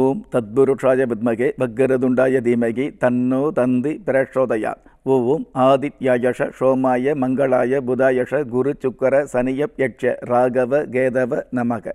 ஓம் தத்புருஷாய வித்மகே பக்கரதுண்டாய தீமகி தன்னோ தந்தி பிரஷோதயா ஓம் ஆதித்யாயஷ சோமாய மங்களாய புதாயஷ குரு சுக்கர சனியப் யக்ஷ ராகவ கேதவ நமக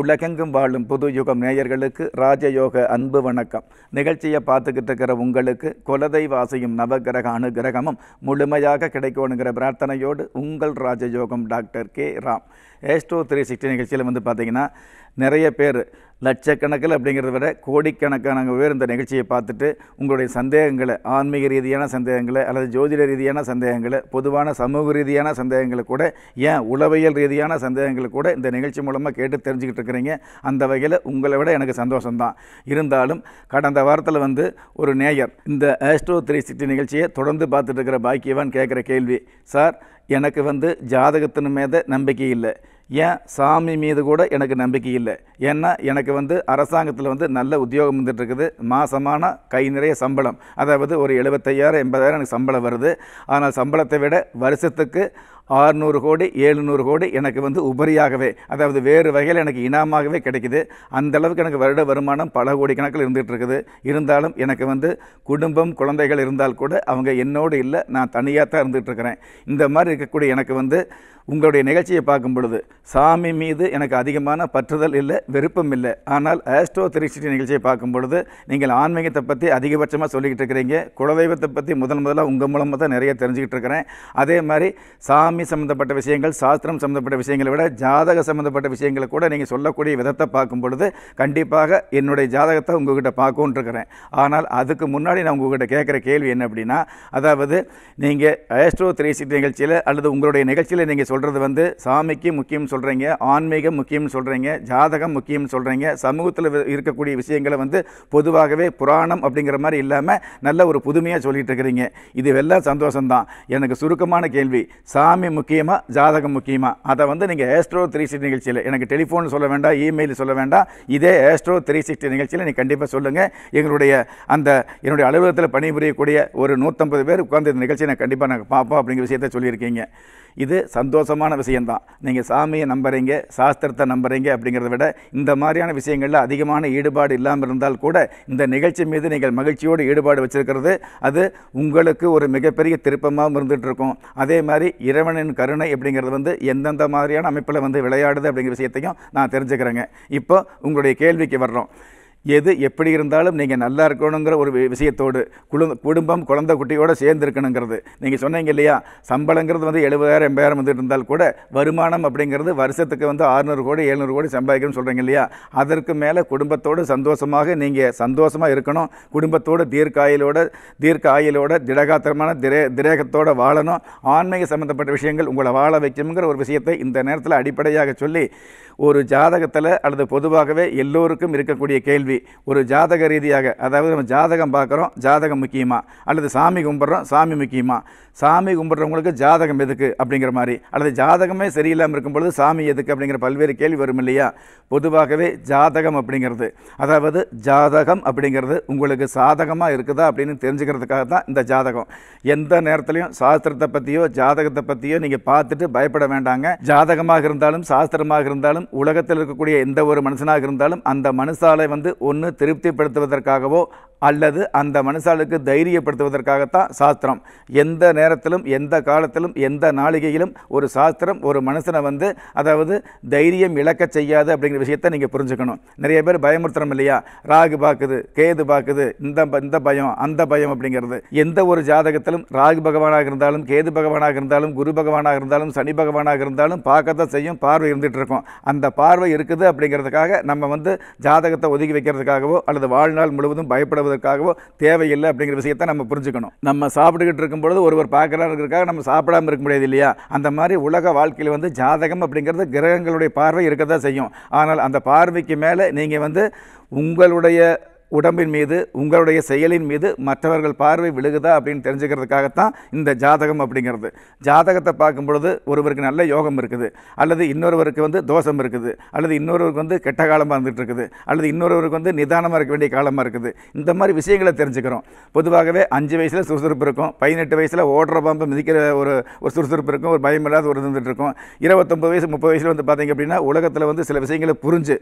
உலகெங்கும் வாழும் புது யுகம் நேயர்களுக்கு ராஜயோக அன்பு வணக்கம் நிகழ்ச்சியை பார்த்துக்கிட்டு இருக்கிற உங்களுக்கு குலதெய்வாசியும் நவகிரக அனுகிரகமும் முழுமையாக கிடைக்கணுங்கிற பிரார்த்தனையோடு உங்கள் ராஜயோகம் doctor K Ram astro three sixty நிகழ்ச்சியில் வந்து பார்த்திங்கன்னா நிறைய பேர் லட்சக்கணக்கில் அப்படிங்கிறத விட கோடிக்கணக்கான பேர் இந்த நிகழ்ச்சியை பார்த்துட்டு உங்களுடைய சந்தேகங்களை ஆன்மீக ரீதியான சந்தேகங்களை அல்லது ஜோதிட ரீதியான சந்தேகங்களை பொதுவான சமூக ரீதியான சந்தேகங்களை கூட ஏன் உளவியல் ரீதியான சந்தேகங்களை கூட இந்த நிகழ்ச்சி மூலமாக கேட்டு தெரிஞ்சுக்கிட்டு இருக்கிறீங்க அந்த வகையில் உங்களை விட எனக்கு சந்தோஷம்தான் இருந்தாலும் கடந்த வாரத்தில் வந்து ஒரு நேயர் இந்த ஆஸ்ட்ரோ த்ரீ சிக்ஸ்டி நிகழ்ச்சியை தொடர்ந்து பார்த்துட்டு இருக்கிற பாக்கியவான் கேட்குற கேள்வி சார் எனக்கு வந்து ஜாதகத்தின் மீது நம்பிக்கை இல்லை ஏன் சாமி மீது கூட எனக்கு நம்பிக்கை இல்லை ஏன்னா எனக்கு வந்து அரசாங்கத்தில் வந்து நல்ல உத்தியோகம் வந்துட்டுருக்குது மாதமான கை நிறைய சம்பளம் அதாவது ஒரு எழுபத்தையாயிரம் எண்பதாயிரம் எனக்கு சம்பளம் வருது ஆனால் சம்பளத்தை விட வருஷத்துக்கு ஆறுநூறு கோடி ஏழுநூறு கோடி எனக்கு வந்து உபரியாகவே அதாவது வேறு வகையில் எனக்கு இனாமாகவே கிடைக்குது அந்தளவுக்கு எனக்கு வருட வருமானம் பல கோடி கணக்கில் இருந்துகிட்டு இருக்குது இருந்தாலும் எனக்கு வந்து குடும்பம் குழந்தைகள் இருந்தால் கூட அவங்க என்னோடு இல்லை நான் தனியாக தான் இருந்துகிட்ருக்கிறேன் இந்த மாதிரி இருக்கக்கூடிய எனக்கு வந்து உங்களுடைய நிகழ்ச்சியை பார்க்கும் பொழுது சாமி மீது எனக்கு அதிகமான பற்றுதல் இல்லை விருப்பம் இல்லை ஆனால் ஆஸ்ட்ரோ திருச்சிட்டி நிகழ்ச்சியை பார்க்கும் பொழுது நீங்கள் ஆன்மீகத்தை பற்றி அதிகபட்சமாக சொல்லிக்கிட்டு இருக்கிறீங்க குலதெய்வத்தை பற்றி முதல் முதலாக உங்கள் மூலமாக தான் நிறைய தெரிஞ்சுக்கிட்டு இருக்கிறேன் அதே மாதிரி சாமி சம்மந்தப்பட்ட விஷயங்கள் சாஸ்திரம் சம்மந்தப்பட்ட விஷயங்களை விட ஜாதக சம்மந்தப்பட்ட விஷயங்களை கூட நீங்கள் சொல்லக்கூடிய விதத்தை பார்க்கும் பொழுது கண்டிப்பாக என்னுடைய ஜாதகத்தை உங்கள் பார்க்கவும் இருக்கிறேன் ஆனால் அதுக்கு முன்னாடி நான் உங்கள்கிட்ட கேட்குற கேள்வி என்ன அப்படின்னா அதாவது நீங்கள் ஆஸ்ட்ரோ திருச்சிட்டி சிட்டி நிகழ்ச்சியில் அல்லது உங்களுடைய நிகழ்ச்சியில் நீங்கள் சொல்கிறது வந்து சாமிக்கு முக்கியம் சொல் சொல்கிறீங்க ஆன்மீகம் முக்கியம்னு சொல்கிறீங்க ஜாதகம் முக்கியம்னு சொல்கிறீங்க சமூகத்தில் இருக்கக்கூடிய விஷயங்களை வந்து பொதுவாகவே புராணம் அப்படிங்கிற மாதிரி இல்லாமல் நல்ல ஒரு புதுமையாக சொல்லிட்டு இருக்கிறீங்க இது சந்தோஷம் சந்தோஷம்தான் எனக்கு சுருக்கமான கேள்வி சாமி முக்கியமாக ஜாதகம் முக்கியமாக அதை வந்து நீங்கள் ஏஸ்ட்ரோ த்ரீ சிக்ஸ்டி நிகழ்ச்சியில் எனக்கு டெலிஃபோன் சொல்ல வேண்டாம் இமெயில் சொல்ல வேண்டாம் இதே ஏஸ்ட்ரோ த்ரீ சிக்ஸ்டி நிகழ்ச்சியில் நீ கண்டிப்பாக சொல்லுங்கள் எங்களுடைய அந்த என்னுடைய அலுவலகத்தில் பணிபுரியக்கூடிய ஒரு நூற்றம்பது பேர் உட்கார்ந்து இந்த நிகழ்ச்சியை நான் கண்டிப்பாக நாங்கள் பார்ப்போம் அப்படிங்கிற விஷயத்த சொல்லியிருக்கீங்க இது சந்தோஷமான விஷயம்தான் நீங்கள் சாமியை நம்புறீங்க சாஸ்திரத்தை நம்புறீங்க அப்படிங்கிறத விட இந்த மாதிரியான விஷயங்களில் அதிகமான ஈடுபாடு இல்லாமல் இருந்தால் கூட இந்த நிகழ்ச்சி மீது நீங்கள் மகிழ்ச்சியோடு ஈடுபாடு வச்சுருக்கிறது அது உங்களுக்கு ஒரு மிகப்பெரிய திருப்பமாகவும் இருந்துகிட்டு இருக்கும் அதே மாதிரி இறைவனின் கருணை அப்படிங்கிறது வந்து எந்தெந்த மாதிரியான அமைப்பில் வந்து விளையாடுது அப்படிங்கிற விஷயத்தையும் நான் தெரிஞ்சுக்கிறேங்க இப்போ உங்களுடைய கேள்விக்கு வர்றோம் எது எப்படி இருந்தாலும் நீங்கள் நல்லா இருக்கணுங்கிற ஒரு விஷயத்தோடு குழு குடும்பம் குழந்தை குட்டியோடு சேர்ந்துருக்கணுங்கிறது நீங்கள் சொன்னீங்க இல்லையா சம்பளங்கிறது வந்து எழுபதாயிரம் எண்பதாயிரம் வந்து இருந்தால் கூட வருமானம் அப்படிங்கிறது வருஷத்துக்கு வந்து ஆறுநூறு கோடி எழுநூறு கோடி சம்பாதிக்கணும்னு சொல்கிறீங்க இல்லையா அதற்கு மேலே குடும்பத்தோடு சந்தோஷமாக நீங்கள் சந்தோஷமாக இருக்கணும் குடும்பத்தோடு தீர்க்காயிலோட தீர்க்க திடகாத்திரமான திரே திரேகத்தோடு வாழணும் ஆன்மீக சம்மந்தப்பட்ட விஷயங்கள் உங்களை வாழ வைக்கணுங்கிற ஒரு விஷயத்தை இந்த நேரத்தில் அடிப்படையாக சொல்லி ஒரு ஜாதகத்தில் அல்லது பொதுவாகவே எல்லோருக்கும் இருக்கக்கூடிய கேள்வி கேள்வி ஒரு ஜாதக ரீதியாக அதாவது நம்ம ஜாதகம் பார்க்குறோம் ஜாதகம் முக்கியமாக அல்லது சாமி கும்பிட்றோம் சாமி முக்கியமாக சாமி கும்பிட்றவங்களுக்கு ஜாதகம் எதுக்கு அப்படிங்கிற மாதிரி அல்லது ஜாதகமே சரியில்லாமல் இருக்கும் பொழுது சாமி எதுக்கு அப்படிங்கிற பல்வேறு கேள்வி வரும் இல்லையா பொதுவாகவே ஜாதகம் அப்படிங்கிறது அதாவது ஜாதகம் அப்படிங்கிறது உங்களுக்கு சாதகமாக இருக்குதா அப்படின்னு தெரிஞ்சுக்கிறதுக்காக தான் இந்த ஜாதகம் எந்த நேரத்துலையும் சாஸ்திரத்தை பற்றியோ ஜாதகத்தை பற்றியோ நீங்கள் பார்த்துட்டு பயப்பட வேண்டாங்க ஜாதகமாக இருந்தாலும் சாஸ்திரமாக இருந்தாலும் உலகத்தில் இருக்கக்கூடிய எந்த ஒரு மனுஷனாக இருந்தாலும் அந்த மனுஷாலை வந்து ஒன்று திருப்திப்படுத்துவதற்காகவோ அல்லது அந்த மனுஷாளுக்கு தைரியப்படுத்துவதற்காகத்தான் சாஸ்திரம் எந்த நேரத்திலும் எந்த காலத்திலும் எந்த நாளிகையிலும் ஒரு சாஸ்திரம் ஒரு மனுஷனை வந்து அதாவது தைரியம் இழக்க செய்யாது அப்படிங்கிற விஷயத்தை நீங்கள் புரிஞ்சுக்கணும் நிறைய பேர் பயமுறுத்துறோம் இல்லையா ராகு பார்க்குது கேது பார்க்குது இந்த இந்த பயம் அந்த பயம் அப்படிங்கிறது எந்த ஒரு ஜாதகத்திலும் ராகு பகவானாக இருந்தாலும் கேது பகவானாக இருந்தாலும் குரு பகவானாக இருந்தாலும் சனி பகவானாக இருந்தாலும் பார்க்கத்தான் செய்யும் பார்வை இருந்துகிட்டு இருக்கும் அந்த பார்வை இருக்குது அப்படிங்கிறதுக்காக நம்ம வந்து ஜாதகத்தை ஒதுக்கி வைக்கிறதுக்காகவோ அல்லது வாழ்நாள் முழுவதும் பயப்பட சாப்பிடுவதற்காகவோ தேவையில்லை அப்படிங்கிற விஷயத்தை நம்ம புரிஞ்சுக்கணும் நம்ம சாப்பிட்டுக்கிட்டு இருக்கும்பொழுது ஒருவர் பார்க்குறாருங்கிறதுக்காக நம்ம சாப்பிடாமல் இருக்க முடியாது இல்லையா அந்த மாதிரி உலக வாழ்க்கையில் வந்து ஜாதகம் அப்படிங்கிறது கிரகங்களுடைய பார்வை இருக்க தான் செய்யும் ஆனால் அந்த பார்வைக்கு மேலே நீங்கள் வந்து உங்களுடைய உடம்பின் மீது உங்களுடைய செயலின் மீது மற்றவர்கள் பார்வை விழுகுதா அப்படின்னு தெரிஞ்சுக்கிறதுக்காகத்தான் இந்த ஜாதகம் அப்படிங்கிறது ஜாதகத்தை பார்க்கும் பொழுது ஒருவருக்கு நல்ல யோகம் இருக்குது அல்லது இன்னொருவருக்கு வந்து தோஷம் இருக்குது அல்லது இன்னொருவருக்கு வந்து கெட்ட காலமாக இருந்துகிட்டு இருக்குது அல்லது இன்னொருவருக்கு வந்து நிதானமாக இருக்க வேண்டிய காலமாக இருக்குது இந்த மாதிரி விஷயங்களை தெரிஞ்சுக்கிறோம் பொதுவாகவே அஞ்சு வயசில் சுறுசுறுப்பு இருக்கும் பதினெட்டு வயசில் ஓடுற பாம்பு மிதிக்கிற ஒரு ஒரு சுறுசுறுப்பு இருக்கும் ஒரு பயம் இல்லாத ஒரு இருந்துகிட்டு இருக்கும் இருபத்தொம்பது வயசு முப்பது வயசில் வந்து பார்த்திங்க அப்படின்னா உலகத்தில் வந்து சில விஷயங்களை புரிஞ்சு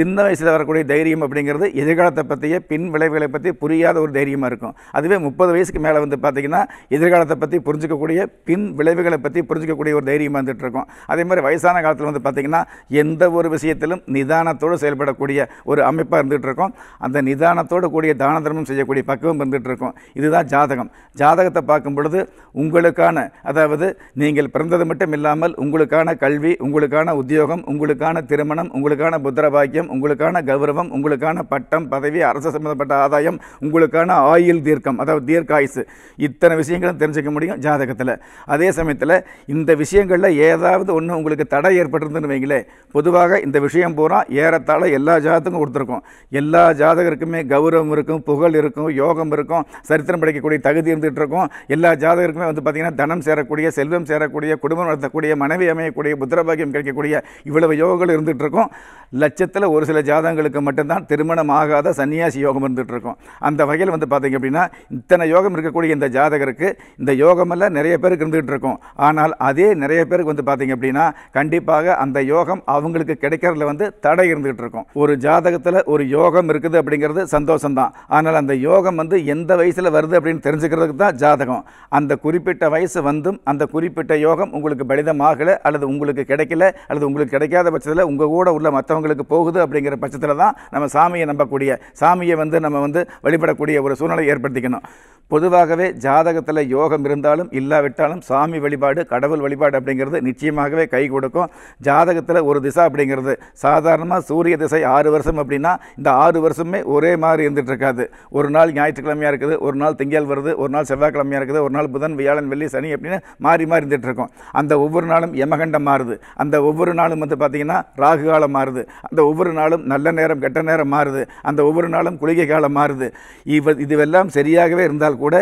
சின்ன வயசில் வரக்கூடிய தைரியம் அப்படிங்கிறது எதிர்காலத்தை பற்றி பற்றிய பின் விளைவுகளை பற்றி புரியாத ஒரு தைரியமாக இருக்கும் அதுவே முப்பது வயசுக்கு மேலே வந்து பார்த்திங்கன்னா எதிர்காலத்தை பற்றி புரிஞ்சிக்கக்கூடிய பின் விளைவுகளை பற்றி புரிஞ்சிக்கக்கூடிய ஒரு தைரியமாக இருந்துகிட்டு இருக்கும் அதே மாதிரி வயசான காலத்தில் வந்து பார்த்திங்கன்னா எந்த ஒரு விஷயத்திலும் நிதானத்தோடு செயல்படக்கூடிய ஒரு அமைப்பாக இருந்துகிட்டு இருக்கும் அந்த நிதானத்தோடு கூடிய தான தர்மம் செய்யக்கூடிய பக்குவம் இருந்துகிட்டு இருக்கும் இதுதான் ஜாதகம் ஜாதகத்தை பார்க்கும் பொழுது உங்களுக்கான அதாவது நீங்கள் பிறந்தது மட்டும் இல்லாமல் உங்களுக்கான கல்வி உங்களுக்கான உத்தியோகம் உங்களுக்கான திருமணம் உங்களுக்கான புத்திர பாக்கியம் உங்களுக்கான கௌரவம் உங்களுக்கான பட்டம் பதவி அரசு அரசு சம்மந்தப்பட்ட ஆதாயம் உங்களுக்கான ஆயுள் தீர்க்கம் அதாவது தீர்க்காயுசு இத்தனை விஷயங்களும் தெரிஞ்சுக்க முடியும் ஜாதகத்தில் அதே சமயத்தில் இந்த விஷயங்களில் ஏதாவது ஒன்று உங்களுக்கு தடை ஏற்பட்டிருந்துன்னு வைங்களே பொதுவாக இந்த விஷயம் பூரா ஏறத்தாழ எல்லா ஜாதகத்துக்கும் கொடுத்துருக்கோம் எல்லா ஜாதகருக்குமே கௌரவம் இருக்கும் புகழ் இருக்கும் யோகம் இருக்கும் சரித்திரம் படைக்கக்கூடிய தகுதி இருந்துகிட்டு இருக்கும் எல்லா ஜாதகருக்குமே வந்து பார்த்திங்கன்னா தனம் சேரக்கூடிய செல்வம் சேரக்கூடிய குடும்பம் நடத்தக்கூடிய மனைவி அமையக்கூடிய புத்திரபாகியம் கிடைக்கக்கூடிய இவ்வளவு யோகங்கள் இருந்துகிட்டு இருக்கும் லட்சத்தில் ஒரு சில ஜாதகங்களுக்கு மட்டும்தான் திருமணம் ஆகாத சன்னியாசி சன்னியாசி யோகம் இருந்துகிட்டு இருக்கும் அந்த வகையில் வந்து பார்த்திங்க அப்படின்னா இத்தனை யோகம் இருக்கக்கூடிய இந்த ஜாதகருக்கு இந்த யோகமெல்லாம் நிறைய பேருக்கு இருந்துகிட்டு இருக்கும் ஆனால் அதே நிறைய பேருக்கு வந்து பார்த்திங்க அப்படின்னா கண்டிப்பாக அந்த யோகம் அவங்களுக்கு கிடைக்கிறதுல வந்து தடை இருந்துகிட்டு இருக்கும் ஒரு ஜாதகத்தில் ஒரு யோகம் இருக்குது அப்படிங்கிறது சந்தோஷம்தான் ஆனால் அந்த யோகம் வந்து எந்த வயசில் வருது அப்படின்னு தெரிஞ்சுக்கிறதுக்கு தான் ஜாதகம் அந்த குறிப்பிட்ட வயசு வந்தும் அந்த குறிப்பிட்ட யோகம் உங்களுக்கு பலிதமாகலை அல்லது உங்களுக்கு கிடைக்கல அல்லது உங்களுக்கு கிடைக்காத பட்சத்தில் உங்கள் கூட உள்ள மற்றவங்களுக்கு போகுது அப்படிங்கிற பட்சத்தில் தான் நம்ம சாமியை நம்பக்கூடிய சாமி சாமியை வந்து நம்ம வந்து வழிபடக்கூடிய ஒரு சூழ்நிலை ஏற்படுத்திக்கணும் பொதுவாகவே ஜாதகத்தில் யோகம் இருந்தாலும் இல்லாவிட்டாலும் சாமி வழிபாடு கடவுள் வழிபாடு அப்படிங்கிறது நிச்சயமாகவே கை கொடுக்கும் ஜாதகத்தில் ஒரு திசை அப்படிங்கிறது சாதாரணமாக சூரிய திசை ஆறு வருஷம் அப்படின்னா இந்த ஆறு வருஷமே ஒரே மாதிரி இருந்துகிட்ருக்காது ஒரு நாள் ஞாயிற்றுக்கிழமையாக இருக்குது ஒரு நாள் திங்கள் வருது ஒரு நாள் செவ்வாய்க்கிழமையாக இருக்குது ஒரு நாள் புதன் வியாழன் வெள்ளி சனி அப்படின்னு மாறி மாறி இருந்துகிட்ருக்கோம் அந்த ஒவ்வொரு நாளும் யமகண்டம் மாறுது அந்த ஒவ்வொரு நாளும் வந்து பார்த்திங்கன்னா ராகு காலம் மாறுது அந்த ஒவ்வொரு நாளும் நல்ல நேரம் கெட்ட நேரம் மாறுது அந்த ஒவ்வொரு நாளும் காலம் குளிகை காலம் மாறுது இவ இதுவெல்லாம் சரியாகவே இருந்தால் கூட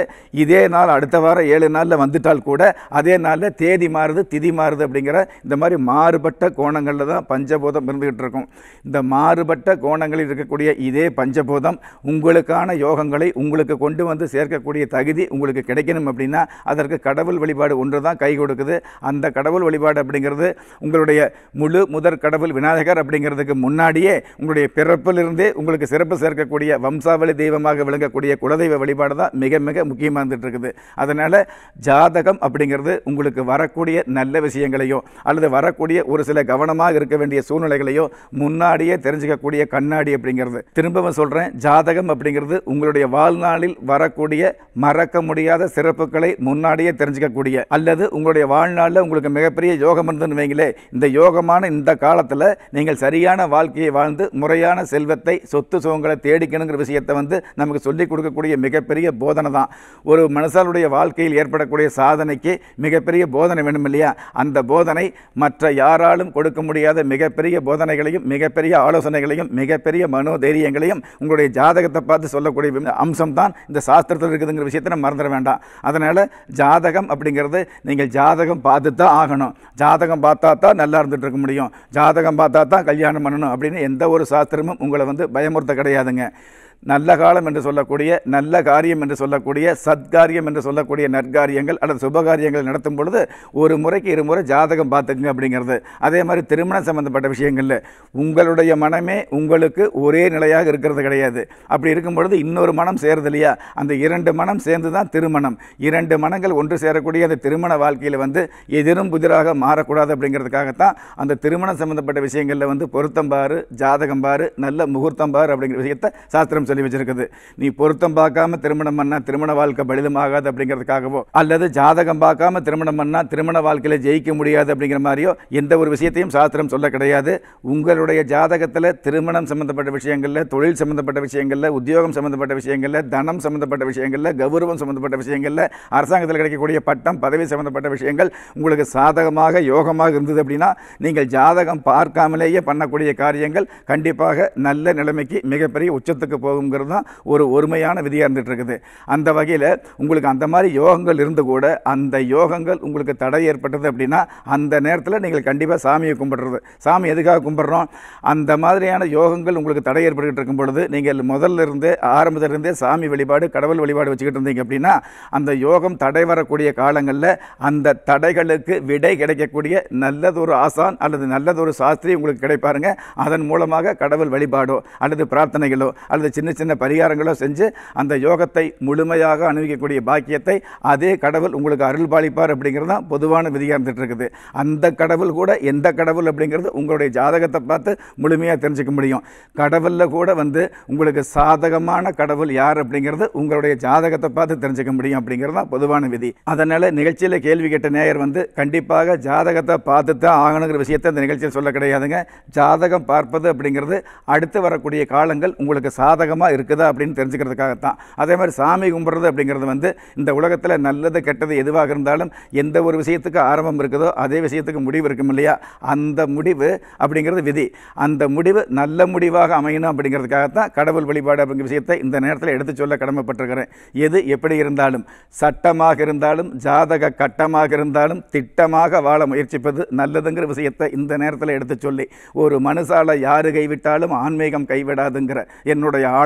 இதே நாள் அடுத்த வாரம் ஏழு நாளில் வந்துட்டால் கூட அதே நாளில் தேதி மாறுது திதி மாறுது அப்படிங்கிற இந்த மாதிரி மாறுபட்ட கோணங்களில் தான் பஞ்சபூதம் இருந்துகிட்டு இருக்கும் இந்த மாறுபட்ட கோணங்களில் இருக்கக்கூடிய இதே பஞ்சபூதம் உங்களுக்கான யோகங்களை உங்களுக்கு கொண்டு வந்து சேர்க்கக்கூடிய தகுதி உங்களுக்கு கிடைக்கணும் அப்படின்னா அதற்கு கடவுள் வழிபாடு ஒன்று தான் கை கொடுக்குது அந்த கடவுள் வழிபாடு அப்படிங்கிறது உங்களுடைய முழு முதற் கடவுள் விநாயகர் அப்படிங்கிறதுக்கு முன்னாடியே உங்களுடைய பிறப்பிலிருந்தே உங்களுக்கு சிறப்பு சேர்க்க இருக்கக்கூடிய வம்சாவளி தெய்வமாக விளங்கக்கூடிய குலதெய்வ வழிபாடு தான் மிக மிக முக்கியமாக இருக்குது அதனால் ஜாதகம் அப்படிங்கிறது உங்களுக்கு வரக்கூடிய நல்ல விஷயங்களையோ அல்லது வரக்கூடிய ஒரு சில கவனமாக இருக்க வேண்டிய சூழ்நிலைகளையோ முன்னாடியே தெரிஞ்சுக்கக்கூடிய கண்ணாடி அப்படிங்கிறது திரும்பவும் சொல்கிறேன் ஜாதகம் அப்படிங்கிறது உங்களுடைய வாழ்நாளில் வரக்கூடிய மறக்க முடியாத சிறப்புகளை முன்னாடியே தெரிஞ்சுக்கக்கூடிய அல்லது உங்களுடைய வாழ்நாளில் உங்களுக்கு மிகப்பெரிய யோகம் இருந்துன்னு வைங்களே இந்த யோகமான இந்த காலத்தில் நீங்கள் சரியான வாழ்க்கையை வாழ்ந்து முறையான செல்வத்தை சொத்து சுகங்களை தேடி தேடிக்கணுங்கிற விஷயத்தை வந்து நமக்கு சொல்லிக் கொடுக்கக்கூடிய மிகப்பெரிய போதனை தான் ஒரு மனுஷாலுடைய வாழ்க்கையில் ஏற்படக்கூடிய சாதனைக்கு மிகப்பெரிய போதனை வேணும் இல்லையா அந்த போதனை மற்ற யாராலும் கொடுக்க முடியாத மிகப்பெரிய போதனைகளையும் மிகப்பெரிய ஆலோசனைகளையும் மிகப்பெரிய மனோதைரியங்களையும் உங்களுடைய ஜாதகத்தை பார்த்து சொல்லக்கூடிய அம்சம் தான் இந்த சாஸ்திரத்தில் இருக்குதுங்கிற விஷயத்தை நம்ம மறந்துட வேண்டாம் அதனால் ஜாதகம் அப்படிங்கிறது நீங்கள் ஜாதகம் பார்த்து தான் ஆகணும் ஜாதகம் பார்த்தா தான் நல்லா இருந்துகிட்டு இருக்க முடியும் ஜாதகம் பார்த்தா தான் கல்யாணம் பண்ணணும் அப்படின்னு எந்த ஒரு சாஸ்திரமும் உங்களை வந்து பயமுறுத்த கிடையாதுங்க 对。நல்ல காலம் என்று சொல்லக்கூடிய நல்ல காரியம் என்று சொல்லக்கூடிய சத்காரியம் என்று சொல்லக்கூடிய நற்காரியங்கள் அல்லது சுபகாரியங்கள் நடத்தும் பொழுது ஒரு முறைக்கு இருமுறை ஜாதகம் பார்த்துக்குங்க அப்படிங்கிறது அதே மாதிரி திருமணம் சம்மந்தப்பட்ட விஷயங்களில் உங்களுடைய மனமே உங்களுக்கு ஒரே நிலையாக இருக்கிறது கிடையாது அப்படி இருக்கும் பொழுது இன்னொரு மனம் சேருது இல்லையா அந்த இரண்டு மனம் சேர்ந்து தான் திருமணம் இரண்டு மனங்கள் ஒன்று சேரக்கூடிய அந்த திருமண வாழ்க்கையில் வந்து எதிரும் புதிராக மாறக்கூடாது அப்படிங்கிறதுக்காகத்தான் அந்த திருமணம் சம்மந்தப்பட்ட விஷயங்களில் வந்து பொருத்தம் பாரு ஜாதகம் பாரு நல்ல முகூர்த்தம் பாரு அப்படிங்கிற விஷயத்தை சாஸ்திரம் சொல்லி சொல்லி வச்சிருக்குது நீ பொருத்தம் பார்க்காம திருமணம் பண்ணால் திருமண வாழ்க்கை பலிதமாகாது அப்படிங்கிறதுக்காகவோ அல்லது ஜாதகம் பார்க்காம திருமணம் பண்ணால் திருமண வாழ்க்கையில் ஜெயிக்க முடியாது அப்படிங்கிற மாதிரியோ எந்த ஒரு விஷயத்தையும் சாஸ்திரம் சொல்ல கிடையாது உங்களுடைய ஜாதகத்தில் திருமணம் சம்மந்தப்பட்ட விஷயங்களில் தொழில் சம்மந்தப்பட்ட விஷயங்களில் உத்தியோகம் சம்மந்தப்பட்ட விஷயங்களில் தனம் சம்மந்தப்பட்ட விஷயங்களில் கௌரவம் சம்மந்தப்பட்ட விஷயங்களில் அரசாங்கத்தில் கிடைக்கக்கூடிய பட்டம் பதவி சம்மந்தப்பட்ட விஷயங்கள் உங்களுக்கு சாதகமாக யோகமாக இருந்தது அப்படின்னா நீங்கள் ஜாதகம் பார்க்காமலேயே பண்ணக்கூடிய காரியங்கள் கண்டிப்பாக நல்ல நிலைமைக்கு மிகப்பெரிய உச்சத்துக்கு போகும் யோகங்கிறது தான் ஒரு ஒருமையான விதியாக இருந்துகிட்டு இருக்குது அந்த வகையில் உங்களுக்கு அந்த மாதிரி யோகங்கள் இருந்து கூட அந்த யோகங்கள் உங்களுக்கு தடை ஏற்பட்டது அப்படின்னா அந்த நேரத்தில் நீங்கள் கண்டிப்பாக சாமியை கும்பிடுறது சாமி எதுக்காக கும்பிட்றோம் அந்த மாதிரியான யோகங்கள் உங்களுக்கு தடை ஏற்பட்டுக்கிட்டு இருக்கும் பொழுது நீங்கள் முதல்ல இருந்தே ஆரம்பத்திலிருந்தே சாமி வழிபாடு கடவுள் வழிபாடு வச்சுக்கிட்டு இருந்தீங்க அப்படின்னா அந்த யோகம் தடை வரக்கூடிய காலங்களில் அந்த தடைகளுக்கு விடை கிடைக்கக்கூடிய நல்லதொரு ஆசான் அல்லது நல்லதொரு சாஸ்திரி உங்களுக்கு கிடைப்பாருங்க அதன் மூலமாக கடவுள் வழிபாடோ அல்லது பிரார்த்தனைகளோ அல்லது சின்ன சின்ன சின்ன பரிகாரங்களோ செஞ்சு அந்த யோகத்தை முழுமையாக அனுபவிக்கக்கூடிய பாக்கியத்தை அதே கடவுள் உங்களுக்கு அருள் பாலிப்பார் அப்படிங்கிறது தான் பொதுவான விதியாக இருந்துகிட்ருக்குது அந்த கடவுள் கூட எந்த கடவுள் அப்படிங்கிறது உங்களுடைய ஜாதகத்தை பார்த்து முழுமையாக தெரிஞ்சுக்க முடியும் கடவுளில் கூட வந்து உங்களுக்கு சாதகமான கடவுள் யார் அப்படிங்கிறது உங்களுடைய ஜாதகத்தை பார்த்து தெரிஞ்சுக்க முடியும் அப்படிங்கிறது தான் பொதுவான விதி அதனால் நிகழ்ச்சியில் கேள்வி கேட்ட நேயர் வந்து கண்டிப்பாக ஜாதகத்தை பார்த்து தான் ஆகணுங்கிற விஷயத்தை அந்த நிகழ்ச்சியில் சொல்ல கிடையாதுங்க ஜாதகம் பார்ப்பது அப்படிங்கிறது அடுத்து வரக்கூடிய காலங்கள் உங்களுக்கு சாதகம் சாதகமாக இருக்குதா அப்படின்னு தெரிஞ்சுக்கிறதுக்காகத்தான் அதே மாதிரி சாமி கும்பிட்றது அப்படிங்கிறது வந்து இந்த உலகத்தில் நல்லது கெட்டது எதுவாக இருந்தாலும் எந்த ஒரு விஷயத்துக்கு ஆரம்பம் இருக்குதோ அதே விஷயத்துக்கு முடிவு இருக்கும் இல்லையா அந்த முடிவு அப்படிங்கிறது விதி அந்த முடிவு நல்ல முடிவாக அமையணும் அப்படிங்கிறதுக்காகத்தான் கடவுள் வழிபாடு அப்படிங்கிற விஷயத்தை இந்த நேரத்தில் எடுத்து சொல்ல கடமைப்பட்டிருக்கிறேன் எது எப்படி இருந்தாலும் சட்டமாக இருந்தாலும் ஜாதக கட்டமாக இருந்தாலும் திட்டமாக வாழ முயற்சிப்பது நல்லதுங்கிற விஷயத்தை இந்த நேரத்தில் எடுத்து சொல்லி ஒரு மனுசால யாரு கைவிட்டாலும் ஆன்மீகம் கைவிடாதுங்கிற என்னுடைய ஆழ்